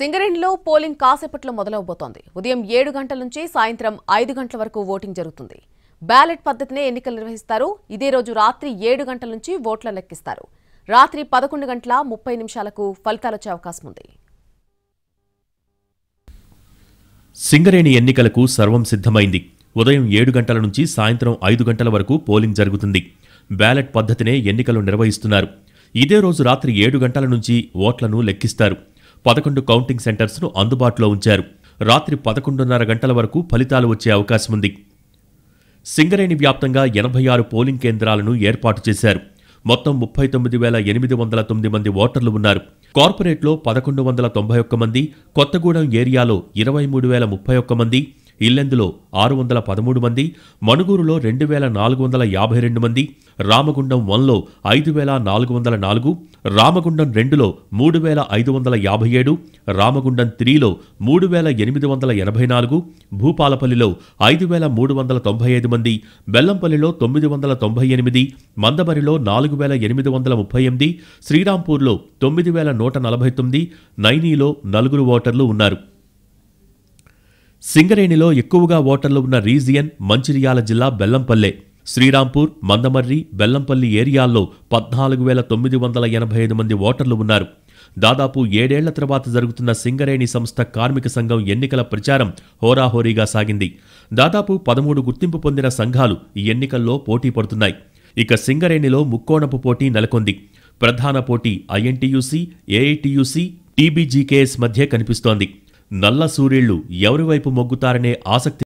సింగరేణిలో పోలింగ్ కాసేపట్లో మొదలవబోతోంది ఉదయం ఏడు గంటల నుంచి సాయంత్రం ఐదు గంటల వరకు ఓటింగ్ జరుగుతుంది బ్యాలెట్ పద్ధతినే ఎన్నికలు నిర్వహిస్తారు ఇదే రోజు రాత్రి ఏడు గంటల నుంచి ఓట్ల లెక్కిస్తారు రాత్రి పదకొండు గంటల ముప్పై నిమిషాలకు ఫలితాలు వచ్చే అవకాశం ఉంది సింగరేణి ఎన్నికలకు సర్వం సిద్ధమైంది ఉదయం ఏడు గంటల నుంచి సాయంత్రం ఐదు గంటల వరకు పోలింగ్ జరుగుతుంది బ్యాలెట్ పద్ధతినే ఎన్నికలు నిర్వహిస్తున్నారు ఇదే రోజు రాత్రి ఏడు గంటల నుంచి ఓట్లను లెక్కిస్తారు పదకొండు కౌంటింగ్ సెంటర్స్ను అందుబాటులో ఉంచారు రాత్రి పదకొండున్నర గంటల వరకు ఫలితాలు వచ్చే అవకాశముంది సింగరేణి వ్యాప్తంగా ఎనభై ఆరు పోలింగ్ కేంద్రాలను ఏర్పాటు చేశారు మొత్తం ముప్పై తొమ్మిది వేల ఎనిమిది వందల తొమ్మిది మంది ఓటర్లు ఉన్నారు కార్పొరేట్లో పదకొండు వందల తొంభై ఒక్క మంది కొత్తగూడెం ఏరియాలో ఇరవై మూడు వేల ముప్పై ఒక్క మంది ఇల్లెందులో ఆరు వందల పదమూడు మంది మణుగూరులో రెండు వేల నాలుగు వందల యాభై రెండు మంది రామగుండం వన్లో ఐదు వేల నాలుగు వందల నాలుగు రామగుండం రెండులో మూడు వేల ఐదు వందల యాభై ఏడు రామగుండం త్రీలో మూడు వేల ఎనిమిది వందల ఎనభై నాలుగు భూపాలపల్లిలో ఐదు వేల మూడు వందల తొంభై ఐదు మంది బెల్లంపల్లిలో తొమ్మిది వందల తొంభై ఎనిమిది మందబరిలో నాలుగు వేల ఎనిమిది వందల ముప్పై ఎనిమిది శ్రీరాంపూర్లో తొమ్మిది వేల నూట నలభై తొమ్మిది నైనీలో నలుగురు ఓటర్లు ఉన్నారు సింగరేణిలో ఎక్కువగా ఓటర్లు ఉన్న రీజియన్ మంచిర్యాల జిల్లా బెల్లంపల్లె శ్రీరాంపూర్ మందమర్రి బెల్లంపల్లి ఏరియాల్లో పద్నాలుగు వేల తొమ్మిది వందల ఎనభై ఐదు మంది ఓటర్లు ఉన్నారు దాదాపు ఏడేళ్ల తర్వాత జరుగుతున్న సింగరేణి సంస్థ కార్మిక సంఘం ఎన్నికల ప్రచారం హోరాహోరీగా సాగింది దాదాపు పదమూడు గుర్తింపు పొందిన సంఘాలు ఈ ఎన్నికల్లో పోటీ పడుతున్నాయి ఇక సింగరేణిలో ముక్కోణపు పోటీ నెలకొంది ప్రధాన పోటీ ఐఎన్టీయూసీ ఏఐటీయూసీ టీబీజీకేఎస్ మధ్య కనిపిస్తోంది నల్ల సూర్యుళ్లు ఎవరివైపు మొగ్గుతారనే ఆసక్తి